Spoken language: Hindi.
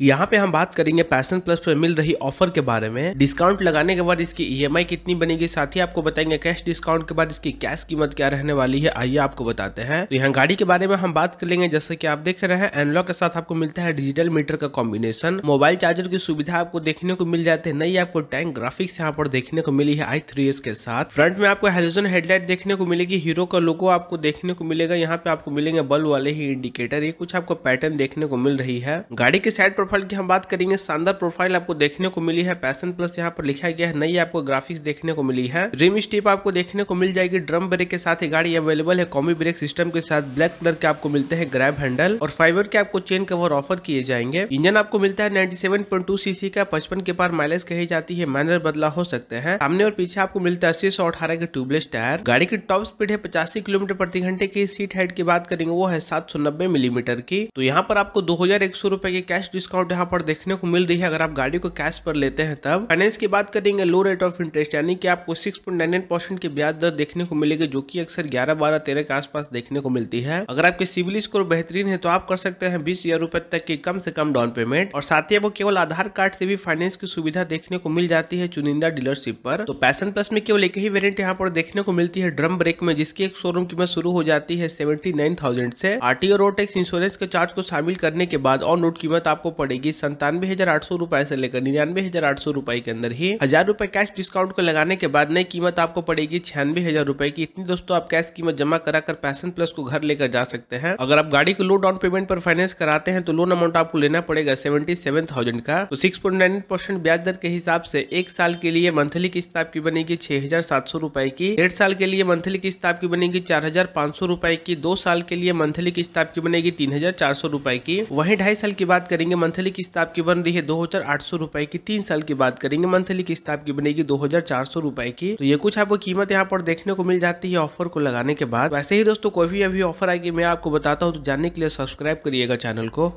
यहाँ पे हम बात करेंगे पैसन प्लस पर मिल रही ऑफर के बारे में डिस्काउंट लगाने के बाद इसकी ईएमआई e कितनी बनेगी साथ ही आपको बताएंगे कैश डिस्काउंट के बाद इसकी कैश कीमत क्या रहने वाली है आइए आपको बताते हैं तो यहाँ गाड़ी के बारे में हम बात कर लेंगे जैसे कि आप देख रहे हैं एनलॉग के साथ आपको मिलता है डिजिटल मीटर का कॉम्बिनेशन मोबाइल चार्जर की सुविधा आपको देखने को मिल जाती है नई आपको टैंक ग्राफिक्स यहाँ पर देखने को मिली है आई के साथ फ्रंट में आपको हेलोजन हेडलाइट देखने को मिलेगी हीरो का लोगो आपको देखने को मिलेगा यहाँ पे आपको मिलेंगे बल्ब वाले ही इंडिकेटर ये कुछ आपको पैटर्न देखने को मिल रही है गाड़ी के साइड पर प्रोफाइल की हम बात करेंगे शानदार प्रोफाइल आपको देखने को मिली है पैसन प्लस यहाँ पर लिखा गया है नई आपको ग्राफिक्स देखने को मिली है रिम स्टिप आपको देखने को मिल जाएगी ड्रम ब्रेक के साथ गाड़ी अवेलेबल है कॉमी ब्रेक सिस्टम के साथ ब्लैक कलर के आपको मिलते हैं ग्रैब हैंडल और फाइबर के आपको चेन कवर ऑफर किए जाएंगे इंजन आपको मिलता है नाइन्टी सीसी का पचपन के पार माइलेज कही जाती है मैनर बदला हो सकते हैं सामने और पीछे आपको मिलता है अस्सी सौ अठारह के ट्यूबलेस टायर गाड़ी की टॉप स्पीड है पचासी किलोमीटर प्रति घंटे की सीट हाइट की बात करेंगे वो है सात सौ नब्बे मिलीमीटर की तो यहाँ पर आपको दो हजार एक सौ रुपए के कैश डिस्काउंट डिस्काउंट यहाँ पर देखने को मिल रही है अगर आप गाड़ी को कैश पर लेते हैं तब फाइनेंस की बात करेंगे लो रेट ऑफ इंटरेस्ट यानी कि आपको सिक्स परसेंट की ब्याज दर देखने को मिलेगी जो की अक्सर ग्यारह बारह तेरह के आसपास देखने को मिलती है अगर आपकी सिविल स्कोर बेहतरीन है तो आप कर सकते हैं बीस हजार रुपए तक की कम से कम डाउन पेमेंट और साथ ही आपको केवल आधार कार्ड से भी फाइनेंस की सुविधा देखने को मिल जाती है चुनिंदा डीलरशिप पर तो पैसन प्लस में केवल एक ही वेरियंट यहाँ पर देखने को मिलती है ड्रम ब्रेक में जिसकी एक शोरूम कीमत शुरू हो जाती है सेवेंटी से आरटीओ रोड टैक्स इंश्योरेंस के चार्ज को शामिल करने के बाद ऑन रोड कीमत आपको पड़ेगी संतानवे हजार आठ सौ रुपए से लेकर निन्यानवे हजार आठ सौ रुपए के अंदर ही हजार रुपए कैश डिस्काउंट को लगाने के बाद नई कीमत आपको पड़ेगी छियानवे हजार रुपए की इतनी दोस्तों आप कैश कीमत जमा करा कर पैसन प्लस को घर लेकर जा सकते हैं अगर आप गाड़ी को लो डाउन पेमेंट पर फाइनेंस कराते हैं तो लोन अमाउंट आपको लेना पड़ेगा सेवेंटी सेवन थाउजेंड का तो सिक्स पॉइंट नाइन परसेंट ब्याज दर के हिसाब से एक साल के लिए मंथली किस्त आपकी बनेगी छह हजार सात सौ रुपए की डेढ़ साल के लिए मंथली किस्त आपकी बनेगी चार हजार पाँच सौ रुपए की दो साल के लिए मंथली किस्त आपकी बनेगी तीन हजार चार सौ रुपए की वहीं ढाई साल की बात करेंगे मंथली किस्त आपकी बन रही है दो हजार आठ सौ रुपए की तीन साल की बात करेंगे मंथली किस्त आपकी बनेगी दो हजार चार सौ रुपए की तो ये कुछ आपको कीमत यहाँ पर देखने को मिल जाती है ऑफर को लगाने के बाद वैसे ही दोस्तों कोई भी अभी ऑफर आएगी मैं आपको बताता हूँ तो जानने के लिए सब्सक्राइब करिएगा चैनल को